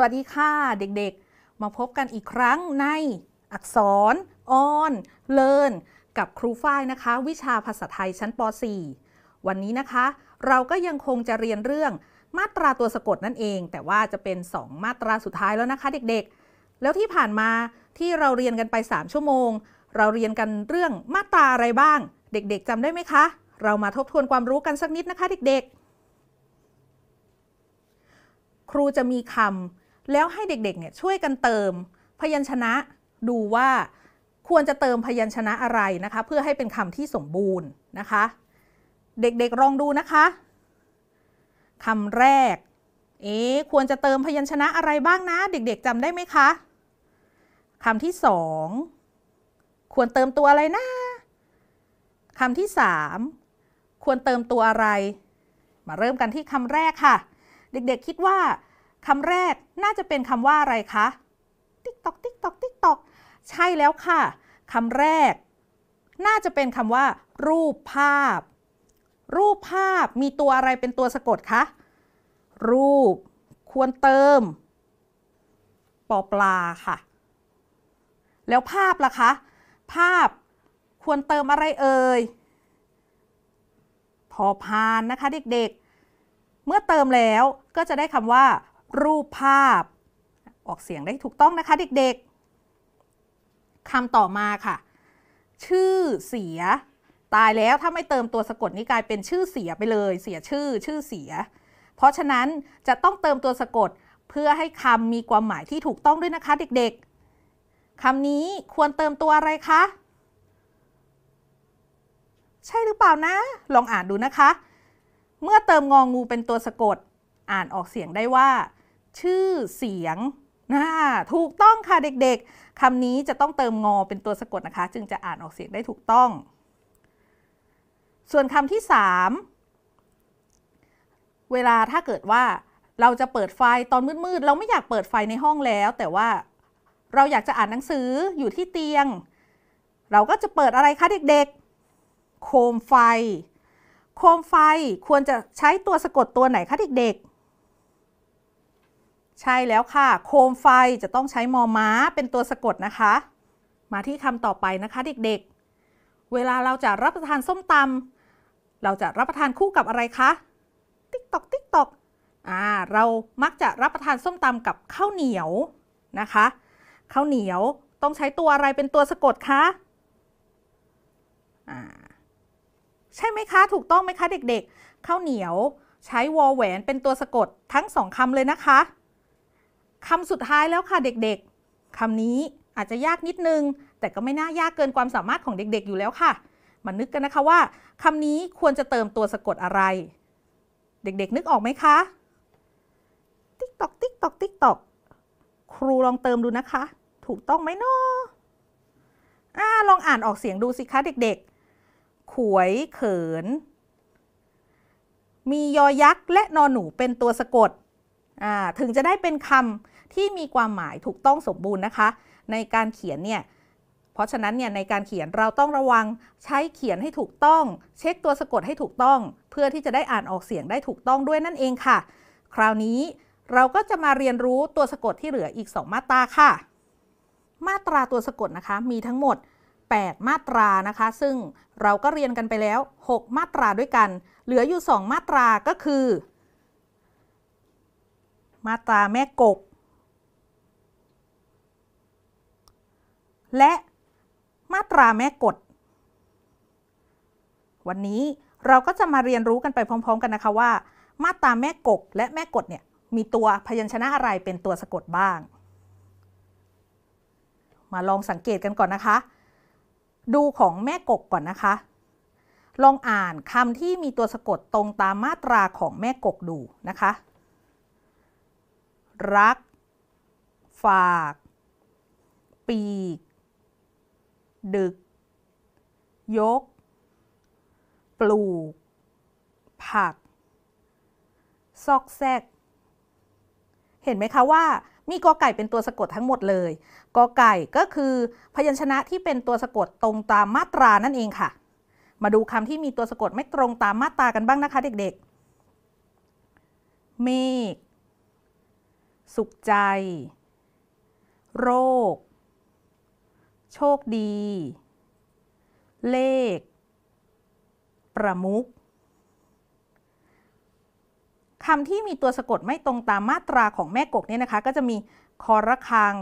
วัสดีค่ะเด็กๆ มาพบกันอีกครั้งใน อักษรออนเลินกับครูฝ้ายนะคะ วิชาภาษาไทยชั้นป .4 วันนี้นะคะ เราก็ยังคงจะเรียนเรื่องมาตราตัวสะกดนั่นเอง แต่ว่าจะเป็น 2 มาตราสุดท้ายแล้วนะคะเด็กๆ แล้วที่ผ่านมาที่เราเรียนกันไป3ชั่วโมง เราเรียนกันเรื่องมาตราอะไรบ้าง เด็กๆจำได้ไหมคะเรามาทบทวนความรู้กันสักนิดนะคะ เด็ก ๆ ครูจะมีคแล้วให้เด็กๆ เนี่ยช่วยกันเติมพยัญชนะ ดูว่า ควรจะเติมพยัญชนะอะไรนะคะ เพื่อให้เป็นคำที่สมบูรณ์นะคะ เด็กๆ ลองดูนะคะคำแรกเอ๊ควรจะเติมพยัญชนะอะไรบ้างนะเด็กๆจำได้ไหมคะคำที่สองควรเติมตัวอะไรนะคำที่สามควรเติมตัวอะไร มาเริ่มกันที่คำแรกค่ะ เด็กๆ คิดว่าคำแรกน่าจะเป็นคำว่าอะไรคะติ๊กตอกติ๊กตอกติ๊กตอกใช่แล้วค่ะคำแรก น่าจะเป็นคำว่ารูปภาพ รูปภาพมีตัวอะไรเป็นตัวสะกดคะรูป ควรเติมปอปลาค่ะ แล้วภาพล่ะคะ ภาพควรเติมอะไรเอ่ยพอพานนะคะเด็กๆ เมื่อเติมแล้วก็จะได้คำว่ารูปภาพ ออกเสียงได้ถูกต้องนะคะ เด็กๆ คำ ต่อมาค่ะ ชื่อเสีย ตายแล้ว ถ้าไม่เติมตัวสะกดนี่กลายเป็นชื่อเสียไปเลย เสียชื่อชื่อเสีย เพราะฉะนั้นจะต้องเติมตัวสะกด เพื่อให้คำมีความหมายที่ถูกต้องด้วยนะคะ เด็ก ๆคำนี้ควรเติมตัวอะไรคะ ใช่หรือเปล่านะ ลองอ่านดูนะคะ เมื่อเติมงองงูเป็นตัวสะกด อ่านออกเสียงได้ว่าชื่อเสียงนะถูกต้องค่ะเด็กๆคำนี้จะต้องเติมงอเป็นตัวสะกดนะคะ จึงจะอ่านออกเสียงได้ถูกต้อง ส่วนคำที่ 3 เวลาถ้าเกิดว่าเราจะเปิดไฟตอนมืดๆ เราไม่อยากเปิดไฟในห้องแล้ว แต่ว่าเราอยากจะอ่านหนังสืออยู่ที่เตียง เราก็จะเปิดอะไรคะเด็กๆ โคมไฟ โคมไฟควรจะใช้ตัวสะกดตัวไหนคะเด็ก ๆใช่แล้วค่ะ โคมไฟจะต้องใช้มอม้าเป็นตัวสะกดนะคะ มาที่คำต่อไปนะคะ เด็กๆ เวลาเราจะรับประทานส้มตำเราจะรับประทานคู่กับอะไรคะติ๊กตอกติ๊กตอกอ่าเรามักจะรับประทานส้มตำกับข้าวเหนียวนะคะ ข้าวเหนียวต้องใช้ตัวอะไรเป็นตัวสะกดคะใช่ไหมคะถูกต้องไหมคะเด็ก ๆ ข้าวเหนียว ใช้วอแหวนเป็นตัวสะกดทั้งสองคำเลยนะคะคำสุดท้ายแล้วค่ะเด็กๆคำ นี้อาจจะยากนิดนึง แต่ก็ไม่น่ายากเกินความสามารถของเด็กๆอยู่แล้วค่ะมานึกกันนะคะว่า คำนี้ควรจะเติมตัวสะกดอะไร เด็กๆ นึกออกไหมคะติ๊กตอกติ๊กตอกติ๊กตอกครูลองเติมดูนะคะ ถูกต้องไหมเนาะอ่าลองอ่านออกเสียงดูสิคะเด็กๆ ขวย เขิน มียอยักษ์และนอนหนู เป็นตัวสะกดถึงจะได้เป็นคำที่มีความหมายถูกต้องสมบูรณ์นะคะ ในการเขียนเนี่ยเพราะฉะนั้นเนี่ยในการเขียนเราต้องระวังใช้เขียนให้ถูกต้อง เช็คตัวสะกดให้ถูกต้อง เพื่อที่จะได้อ่านออกเสียงได้ถูกต้องด้วยนั่นเองค่ะ คราวนี้เราก็จะมาเรียนรู้ตัวสะกดที่เหลืออีก 2 มาตราค่ะ มาตราตัวสะกดนะคะมีทั้งหมด 8 มาตรานะคะ ซึ่งเราก็เรียนกันไปแล้ว 6 มาตราด้วยกัน เหลืออยู่ 2 มาตราก็คือ มาตราแม่กกและมาตราแม่กฎวันนี้เราก็จะมาเรียนรู้กันไปพร้อมๆกันนะคะว่า มาตราแม่กบและแม่กฎเนี่ยมีตัวพยัญชนะอะไรเป็นตัวสะกดบ้าง มาลองสังเกตกันก่อนนะคะ ดูของแม่กกก่อนนะคะ ลองอ่านคำที่มีตัวสะกดตรงตามมาตราของแม่กบดูนะคะ รัก ฝาก ปีกดึก ยก ปลูก ผัก ซอกแซก เห็นไหมคะว่า มีกอไก่เป็นตัวสะกดทั้งหมดเลย กอไก่ก็คือ พยัญชนะที่เป็นตัวสะกดตรงตามมาตรานั่นเองค่ะ มาดูคำที่มีตัวสะกดไม่ตรงตามมาตรากันบ้างนะคะเด็กๆเมฆสุขใจ โรคโชคดี เลข ประมุขคำที่มีตัวสะกดไม่ตรงตามมาตราของแม่กกเนี่ยนะคะ ก็จะมีคอระคัง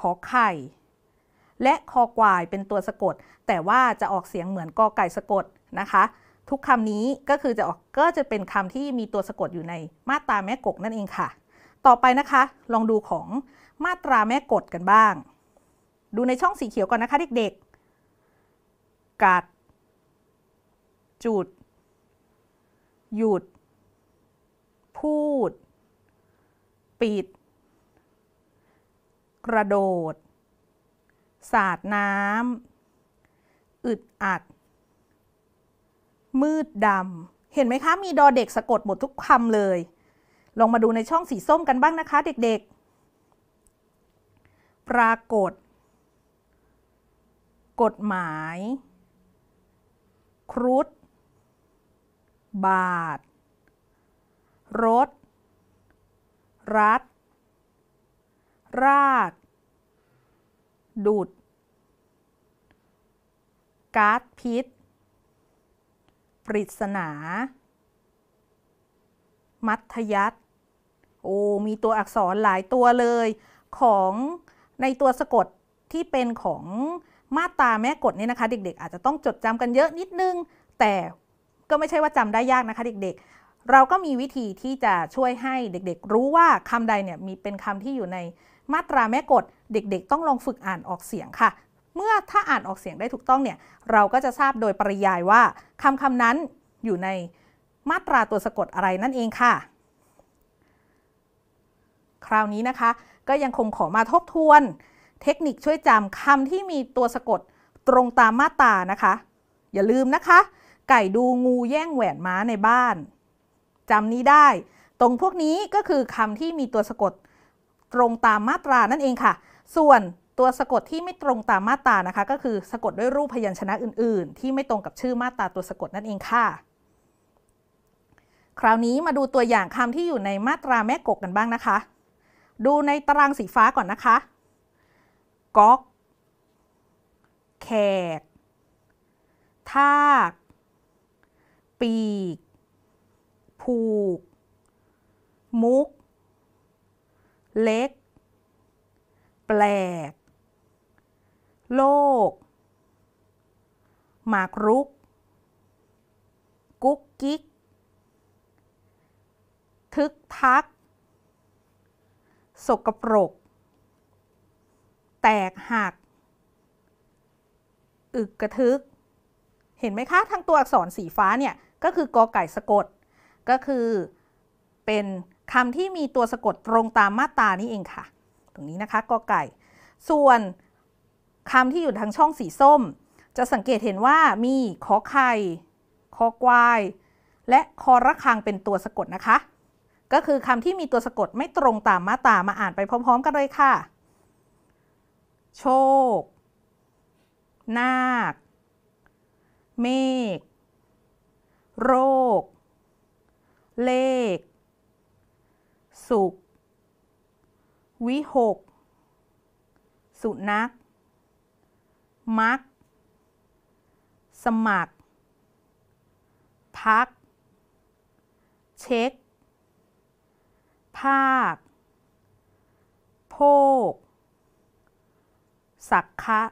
ขอไข่ และคอควายเป็นตัวสะกด แต่ว่าจะออกเสียงเหมือนกอไก่สะกดนะคะ ทุกคำนี้ก็คือจะออกก็จะเป็นคำที่มีตัวสะกดอยู่ในมาตราแม่กกนั่นเองค่ะ ต่อไปนะคะ ลองดูของมาตราแม่กดกันบ้างดูในช่องสีเขียวก่อนนะคะเด็ก ๆ กัด จุด หยุด พูด ปิด กระโดด สาดน้ำ อึดอัด มืดดำ เห็นไหมคะ มีดอเด็กสะกดหมดทุกคำเลย ลองมาดูในช่องสีส้มกันบ้างนะคะเด็ก ๆ ปรากฏกฎหมาย ครุฑ บาท รถ รัฐรากดุดกาดพิษปริศนา มัธยัตโอ้มีตัวอักษรหลายตัวเลย ของในตัวสะกดที่เป็นของมาตราแม่กฎนี่นะคะ เด็ก ๆ อาจจะต้องจดจำกันเยอะนิดนึง แต่ก็ไม่ใช่ว่าจำได้ยากนะคะ เด็กๆ เราก็มีวิธีที่จะช่วยให้เด็ก ๆ รู้ว่าคำใดเนี่ยมีเป็นคำที่อยู่ในมาตราแม่กฎเด็กๆ ต้องลองฝึกอ่านออกเสียงค่ะ เมื่อถ้าอ่านออกเสียงได้ถูกต้องเนี่ยเราก็จะทราบโดยปริยายว่าคำคำนั้นอยู่ในมาตราตัวสะกดอะไรนั่นเองค่ะ คราวนี้นะคะ ก็ยังคงขอมาทบทวนเทคนิคช่วยจำคำที่มีตัวสะกดตรงตามมาตานะคะ อย่าลืมนะคะ ไก่ดูงูแย่งแหวนม้าในบ้านจำนี้ได้ตรงพวกนี้ก็คือคำที่มีตัวสะกดตรงตามมาตรานั่นเองค่ะ ส่วนตัวสะกดที่ไม่ตรงตามมาตรานะคะ ก็คือสะกดด้วยรูปพยัญชนะอื่นๆ ที่ไม่ตรงกับชื่อมาตราตัวสะกดนั่นเองค่ะ คราวนี้มาดูตัวอย่างคำที่อยู่ในมาตราแม่กกกันบ้างนะคะ ดูในตารางสีฟ้าก่อนนะคะก๊อกแขกทากปีก ผูก มุก เล็ก แปลก โลก หมากรุก กุ๊กกิ๊กทึกทักสกปรกแตกหักอึกกระทึก เห็นไหมคะทางตัวอักษรสีฟ้าเนี่ยก็คือกอไก่สะกด ก็คือเป็นคำที่มีตัวสะกดตรงตามมาตานี้เองค่ะ ตรงนี้นะคะกอไก่ ส่วนคำที่อยู่ทางช่องสีส้ม จะสังเกตเห็นว่ามีขอไข่คอกวาย และคอระคังเป็นตัวสะกดนะคะ ก็คือคำที่มีตัวสะกดไม่ตรงตามมาตามาอ่านไปพร้อม ๆ กันเลยค่ะโชค นาค เมฆ โรค เลข สุข วิหก สุนัก มัก สมัคร พัก เช็ค ภาคโภคสักคะ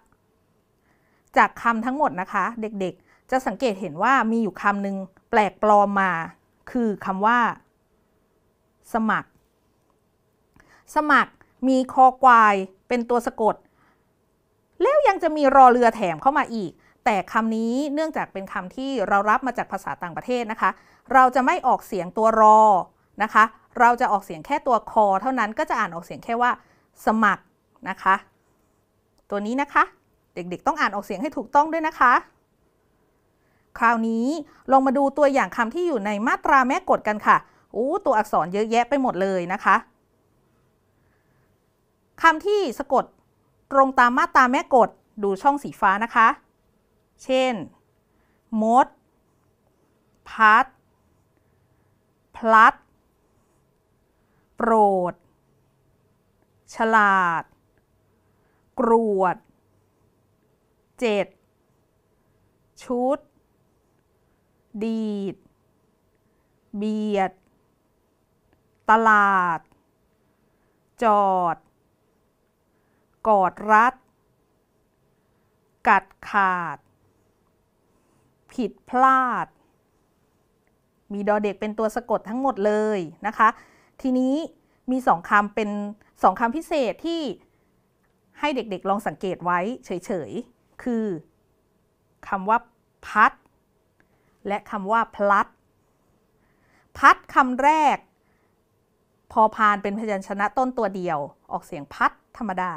จากคำทั้งหมดนะคะ เด็กๆ จะสังเกตเห็นว่ามีอยู่คำหนึ่งแปลกปลอมมา คือคำว่า สมัคร สมัคร มีคอควาย เป็นตัวสะกด แล้วยังจะมีรอเรือแถมเข้ามาอีก แต่คำนี้เนื่องจากเป็นคำที่เรารับมาจากภาษาต่างประเทศนะคะ เราจะไม่ออกเสียงตัวรอนะคะ เราจะออกเสียงแค่ตัวคอเท่านั้นก็จะอ่านออกเสียงแค่ว่า สมัคร นะคะตัวนี้นะคะ เด็กๆต้องอ่านออกเสียงให้ถูกต้องด้วยนะคะ คราวนี้ลองมาดูตัวอย่างคำที่อยู่ในมาตราแม่กฎกันค่ะอู้ตัวอักษรเยอะแยะไปหมดเลยนะคะคำที่สะกดตรงตามมาตราแม่กฎดูช่องสีฟ้านะคะ เช่น มด พัดพลัดโปรด ฉลาดกรวด 7. ชุด ดีด เบียด ตลาด จอด กอดรัด กัดขาด ผิดพลาด มีดอเด็กเป็นตัวสะกดทั้งหมดเลยนะคะ ทีนี้มีสองคำเป็นสองคำพิเศษที่ให้เด็ก ๆ ลองสังเกตไว้เฉยๆ คือคำว่าพัด และคำว่าพลัด พัดคำแรก พอพานเป็นพยัญชนะต้นตัวเดียว ออกเสียงพัด ธรรมดา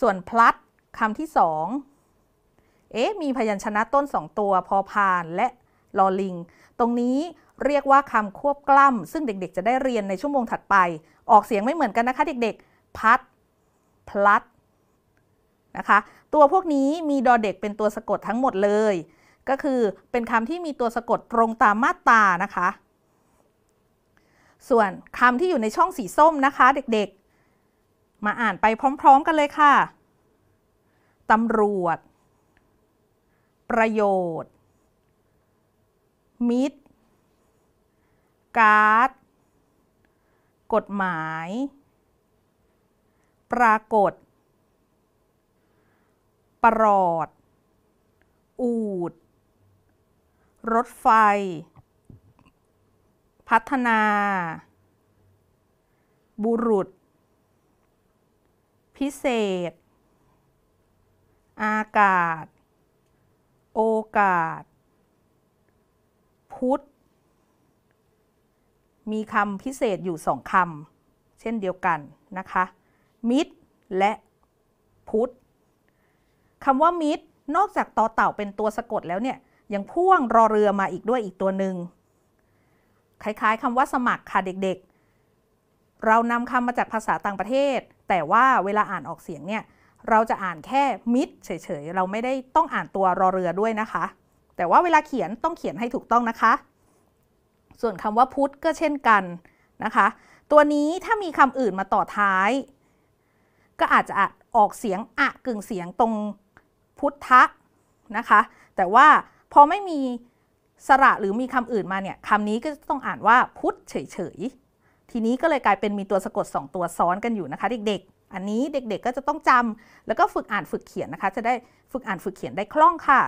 ส่วนพลัดคำที่สอง เอ๊ะ มีพยัญชนะต้นสองตัว พอพานและลอลิง ตรงนี้เรียกว่าคำควบกล้ำซึ่งเด็ก ๆจะได้เรียนในชั่วโมงถัดไป ออกเสียงไม่เหมือนกันนะคะ เด็กๆ พัดพลัดนะคะ ตัวพวกนี้มีดอเด็กเป็นตัวสะกดทั้งหมดเลย ก็คือเป็นคำที่มีตัวสะกดตรงตามมาตรานะคะ ส่วนคำที่อยู่ในช่องสีส้มนะคะเด็กๆ มาอ่านไปพร้อมๆกันเลยค่ะตำรวจ ประโยชน์ มิตรการ์ดกฎหมาย ปรากฏปรอดอูด รถไฟ พัฒนา บุรุษ พิเศษ อากาศ โอกาส พุทธ มีคำพิเศษอยู่สองคำเช่นเดียวกันนะคะ มิตรและ พุทธคำว่ามิตรนอกจากต่อเต่าเป็นตัวสะกดแล้วเนี่ยยังพ่วงรอเรือมาอีกด้วยอีกตัวหนึ่งคล้ายๆคำว่าสมัครค่ะเด็ก ๆ เรานำคำมาจากภาษาต่างประเทศ แต่ว่าเวลาอ่านออกเสียงเนี่ยเราจะอ่านแค่มิดเฉยๆเราไม่ได้ต้องอ่านตัวรอเรือด้วยนะคะ แต่ว่าเวลาเขียนต้องเขียนให้ถูกต้องนะคะ ส่วนคำว่าพุทธก็เช่นกันนะคะ ตัวนี้ถ้ามีคำอื่นมาต่อท้าย ก็อาจจะออกเสียงอะกึ่งเสียงตรงพุทธนะคะแต่ว่าพอไม่มีสระหรือมีคำอื่นมาเนี่ยคำนี้ก็จะต้องอ่านว่าพุทธเฉยๆทีนี้ก็เลยกลายเป็นมีตัวสะกด 2 ตัวซ้อนกันอยู่นะคะ เด็กๆ อันนี้เด็กๆก็จะต้องจำแล้วก็ฝึกอ่านฝึกเขียนนะคะจะได้ฝึกอ่านฝึกเขียนได้คล่องค่ะ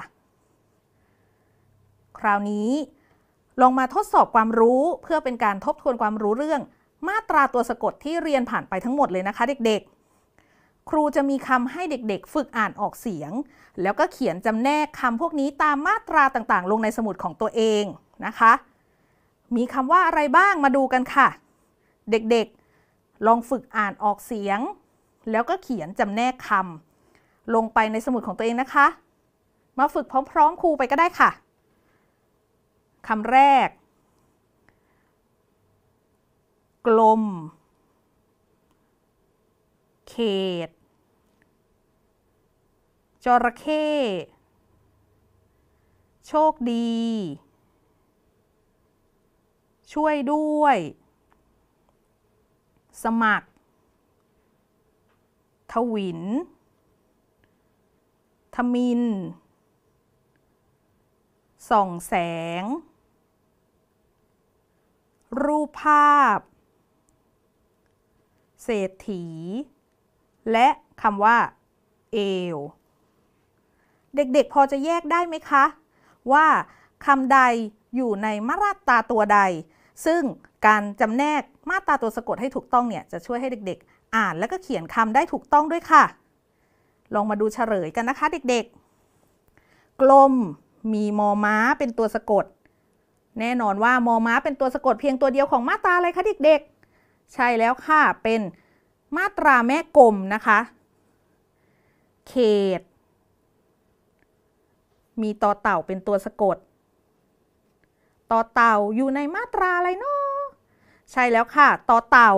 คราวนี้ลองมาทดสอบความรู้เพื่อเป็นการทบทวนความรู้เรื่อง มาตราตัวสะกดที่เรียนผ่านไปทั้งหมดเลยนะคะเด็กๆครูจะมีคำให้เด็กๆฝึกอ่านออกเสียง แล้วก็เขียนจำแนกคำพวกนี้ตามมาตราต่างๆ ลงในสมุดของตัวเอง นะคะ มีคำว่าอะไรบ้างมาดูกันค่ะ เด็กๆ ลองฝึกอ่านออกเสียง แล้วก็เขียนจำแนกคำลงไปในสมุดของตัวเองนะคะ มาฝึกพร้อมๆครูไปก็ได้ค่ะคำแรก กลมเขต จระเข้โชคดี ช่วยด้วย สมัคร ทวิน ทมิน ส่องแสง รูปภาพ เศรษฐีและคำว่าเอว เด็กๆพอจะแยกได้ไหมคะ ว่าคำใดอยู่ในมาตราตัวใด ซึ่งการจำแนกมาตราตัวสะกดให้ถูกต้องเนี่ยจะช่วยให้เด็กๆ อ่านแล้วก็เขียนคำได้ถูกต้องด้วยค่ะ ลองมาดูเฉลยกันนะคะ เด็กๆ กลมมีมอม้าเป็นตัวสะกด แน่นอนว่ามอม้าเป็นตัวสะกดเพียงตัวเดียวของมาตาอะไรคะเด็กๆ ใช่แล้วค่ะเป็นมาตราแม่กลมนะคะ เขต มีต่อเต่าเป็นตัวสะกดต่อเต่าอยู่ในมาตราอะไรเนาะใช่แล้วค่ะต่อเต่า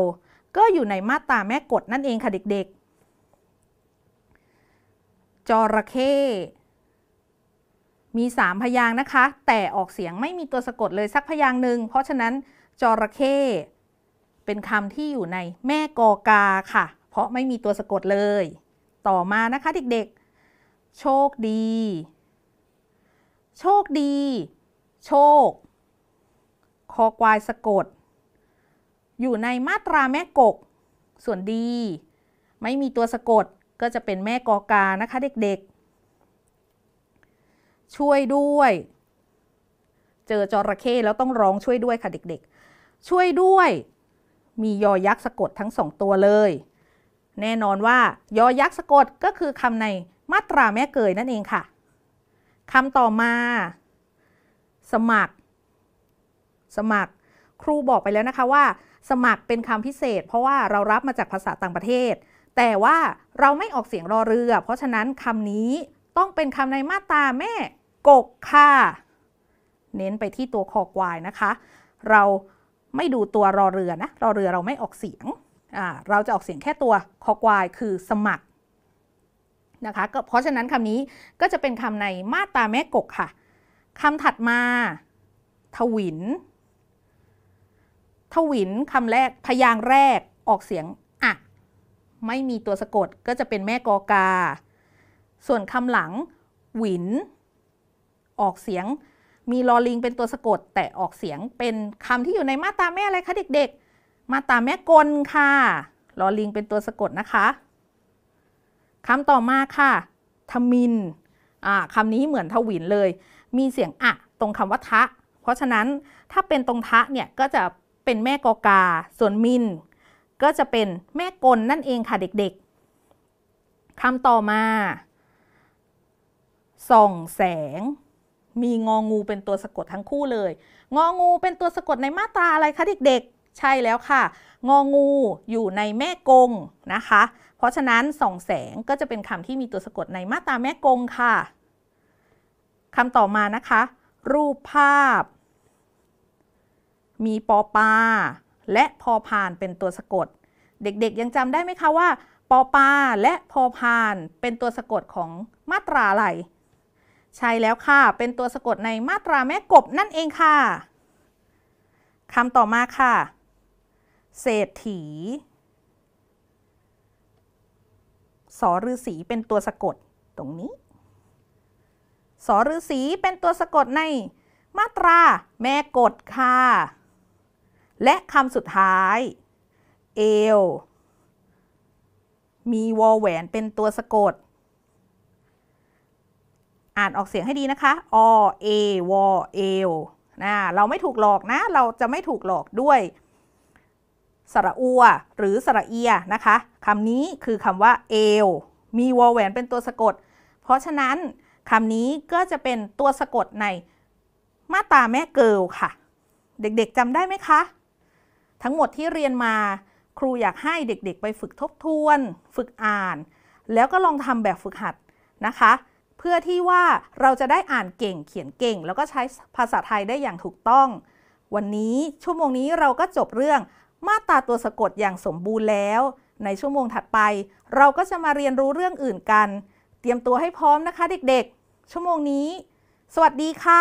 ก็อยู่ในมาตราแม่กฎนั่นเองค่ะเด็กๆจระเข้มี3พยางนะคะแต่ออกเสียงไม่มีตัวสะกดเลยสักพยางหนึ่งเพราะฉะนั้นจระเข้เป็นคำที่อยู่ในแม่กอกาค่ะ เพราะไม่มีตัวสะกดเลย ต่อมานะคะเด็กๆ โชคดี โชคดี โชค คอควายสะกด อยู่ในมาตราแม่กก ส่วนดี ไม่มีตัวสะกด ก็จะเป็นแม่กอกา นะคะเด็กๆ ช่วยด้วย เจอจระเข้แล้วต้องร้องช่วยด้วยค่ะเด็กๆ ช่วยด้วยมียอยักษ์สะกดทั้งสองตัวเลย แน่นอนว่ายอยักษ์สะกดก็คือคำในมาตราแม่เกยนั่นเองค่ะคำต่อมา สมัคร สมัคร ครูบอกไปแล้วนะคะว่า สมัครเป็นคำพิเศษ เพราะว่าเรารับมาจากภาษาต่างประเทศ แต่ว่าเราไม่ออกเสียงรอเรือ เพราะฉะนั้นคำนี้ต้องเป็นคำในมาตราแม่ กกค่ะเน้นไปที่ตัวคอควายนะคะ เราไม่ดูตัวรอเรือนะ รอเรือเราไม่ออกเสียง เราจะออกเสียงแค่ตัวคอควายคือสมัครนะคะเพราะฉะนั้นคำนี้ก็จะเป็นคำในมาตาแม่กกค่ะคำถัดมาทวินทวินคำแรกพยางแรกออกเสียงอะไม่มีตัวสะกดก็จะเป็นแม่กอกา ส่วนคำหลัง หวิน ออกเสียงมีลอลิงเป็นตัวสะกด แต่ออกเสียงเป็น คำที่อยู่ในมาตาแม่อะไรคะเด็กๆ มาตาแม่กลค่ะลอลิงเป็นตัวสะกดนะคะ คำต่อมาค่ะทมิน อ่า คำนี้เหมือนทวินเลย มีเสียงอะตรงคำว่าทะ เพราะฉะนั้นถ้าเป็นตรงทะเนี่ยก็จะเป็นแม่กอกา ส่วนมิน ก็จะเป็นแม่กลนั่นเองค่ะเด็กๆคำต่อมา ส่องแสงมีงองูเป็นตัวสะกดทั้งคู่เลย งองูเป็นตัวสะกดในมาตราอะไรคะเด็กๆ ใช่แล้วค่ะ งองูอยู่ในแม่กงนะคะ เพราะฉะนั้นส่องแสงก็จะเป็นคำที่มีตัวสะกดในมาตราแม่กงค่ะคำต่อมานะคะ รูปภาพ มีปอปาและพอพานเป็นตัวสะกด เด็กๆยังจำได้ไหมคะว่าปอปาและพอพานเป็นตัวสะกดของมาตราอะไรใช่แล้วค่ะ เป็นตัวสะกดในมาตราแม่กบนั่นเองค่ะ คำต่อมาค่ะ เศรษฐีสรฤาษีเป็นตัวสะกด ตรงนี้สรฤาษีเป็นตัวสะกดในมาตรา แม่กดค่ะ และคำสุดท้าย เอว มีวอแหวนเป็นตัวสะกดอ่านออกเสียงให้ดีนะคะอเอวเอลนะเราไม่ถูกหลอกนะ เราจะไม่ถูกหลอกด้วย สระอัว หรือสระเอียนะคะคำนี้คือคำว่าเอลมีวอแหวน เป็นตัวสะกด เพราะฉะนั้นคำนี้ก็จะเป็นตัวสะกดใน มาตาแม่เกิลค่ะ เด็กๆจำได้ไหมคะ ทั้งหมดที่เรียนมาครูอยากให้เด็กๆไปฝึกทบทวน ฝึกอ่าน แล้วก็ลองทำแบบฝึกหัดนะคะพื่อที่ว่าเราจะได้อ่านเก่ง เขียนเก่ง แล้วก็ใช้ภาษาไทยได้อย่างถูกต้อง วันนี้ชั่วโมงนี้เราก็จบเรื่อง มาตราตัวสะกดอย่างสมบูรณ์แล้ว ในชั่วโมงถัดไป เราก็จะมาเรียนรู้เรื่องอื่นกัน เตรียมตัวให้พร้อมนะคะ เด็กๆ ชั่วโมงนี้ สวัสดีค่ะ